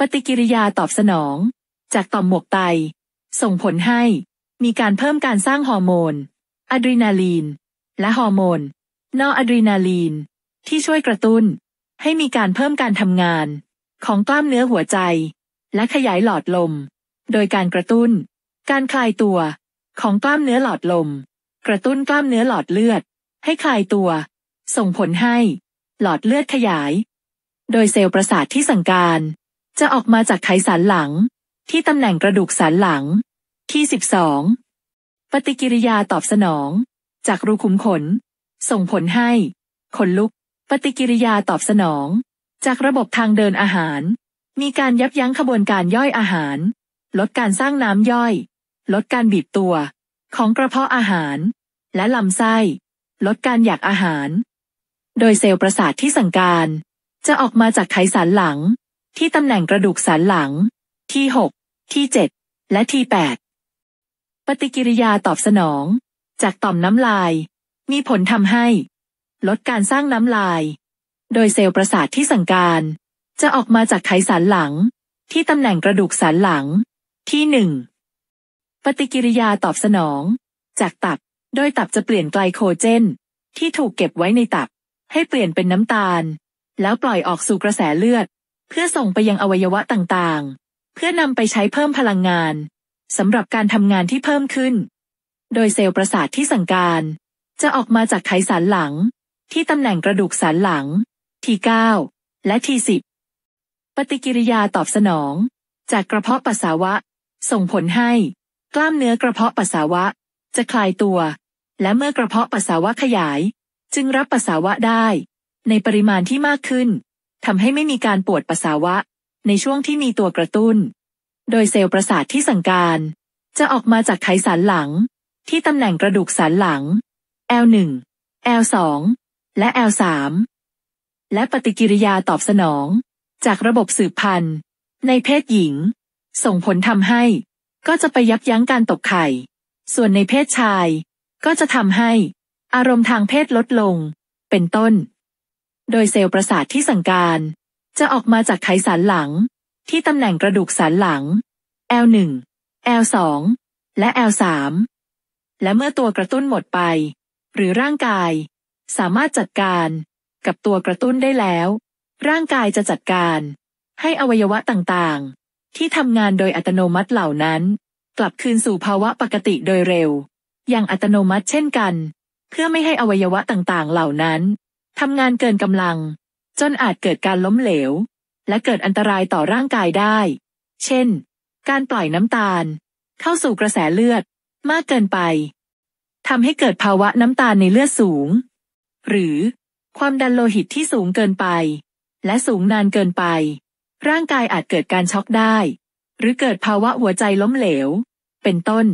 ปฏิกิริยาตอบสนอง จากต่อมหมวกไต ส่งผลให้ มีการเพิ่มการสร้างฮอร์โมนอะดรีนาลีน และฮอร์โมน นออะดรีนาลีน ที่ช่วยกระตุ้น ให้มีการเพิ่มการทำงาน ของกล้ามเนื้อหัวใจ และขยายหลอดลม โดยการกระตุ้น การคลายตัว ของกล้ามเนื้อหลอดลมกระตุ้นกล้ามเนื้อหลอดเลือด ให้คลายตัว ส่งผลให้ หลอดเลือดขยาย โดยเซลล์ประสาทที่สั่งการจะออกมาจากไขสันหลัง ที่ตำแหน่งกระดูกสันหลังที่ 12 ปฏิกิริยาตอบสนอง จากรูขุมขน ส่งผลให้ขนลุกปฏิกิริยาตอบสนอง จากระบบทางเดินอาหาร มีการยับยั้งขบวนการย่อยอาหาร ลดการสร้างน้ำย่อย ลดการบีบตัว ของกระเพาะอาหาร และลำไส้ลดการอยากอาหาร โดยเซลล์ประสาทที่สั่งการ จะออกมาจากไขสันหลังที่ตำแหน่งกระดูกสันหลัง ที่หกที่เจ็ดและที่แปดปฏิกิริยาตอบสนอง จากต่อมน้ำลาย มีผลทำให้ ลดการสร้างน้ำลาย โดยเซลล์ประสาทที่สั่งการ จะออกมาจากไขสันหลัง ที่ตำแหน่งกระดูกสันหลัง ที่หนึ่งปฏิกิริยาตอบสนอง จากตับ โดยตับจะเปลี่ยนไกลโคเจน ที่ถูกเก็บไว้ในตับ ให้เปลี่ยนเป็นน้ำตาล แล้วปล่อยออกสู่กระแสเลือดเพื่อส่งไปยังอวัยวะต่างๆ เพื่อนำไปใช้เพิ่มพลังงานสำหรับการทำงานที่เพิ่มขึ้น โดยเซลล์ประสาทที่สั่งการ จะออกมาจากไขสันหลัง ที่ตำแหน่งกระดูกสันหลัง T9 และทีสิบปฏิกิริยาตอบสนอง จากกระเพาะปัสสาวะ ส่งผลให้ กล้ามเนื้อกระเพาะปัสสาวะจะคลายตัว และเมื่อกระเพาะปัสสาวะขยาย จึงรับปัสสาวะได้ ในปริมาณที่มากขึ้นทำให้ไม่มีการปวดปัสสาวะ ในช่วงที่มีตัวกระตุ้น โดยเซลล์ประสาทที่สั่งการ จะออกมาจากไขสันหลัง ที่ตำแหน่งกระดูกสันหลัง L1 L2 และ L3 และปฏิกิริยาตอบสนอง จากระบบสืบพันธุ์ ในเพศหญิง ส่งผลทำให้ ก็จะไปยับยั้งการตกไข่ ส่วนในเพศชาย ก็จะทำให้ อารมณ์ทางเพศลดลง เป็นต้นโดยเซลล์ประสาทที่สั่งการ จะออกมาจากไขสันหลัง ที่ตำแหน่งกระดูกสันหลัง L1 L2 และ L3 และเมื่อตัวกระตุ้นหมดไป หรือร่างกาย สามารถจัดการกับตัวกระตุ้นได้แล้ว ร่างกายจะจัดการให้อวัยวะต่าง ๆ ที่ทำงานโดยอัตโนมัติเหล่านั้น กลับคืนสู่ภาวะปกติโดยเร็ว อย่างอัตโนมัติเช่นกัน เพื่อไม่ให้อวัยวะต่าง ๆ เหล่านั้นทำงานเกินกำลังจนอาจเกิดการล้มเหลว และเกิดอันตรายต่อร่างกายได้ เช่น การปล่อยน้ำตาล เข้าสู่กระแสเลือดมากเกินไปทำให้เกิดภาวะน้ำตาลในเลือดสูง หรือความดันโลหิตที่สูงเกินไป และสูงนานเกินไป ร่างกายอาจเกิดการช็อกได้ หรือเกิดภาวะหัวใจล้มเหลว เป็นต้น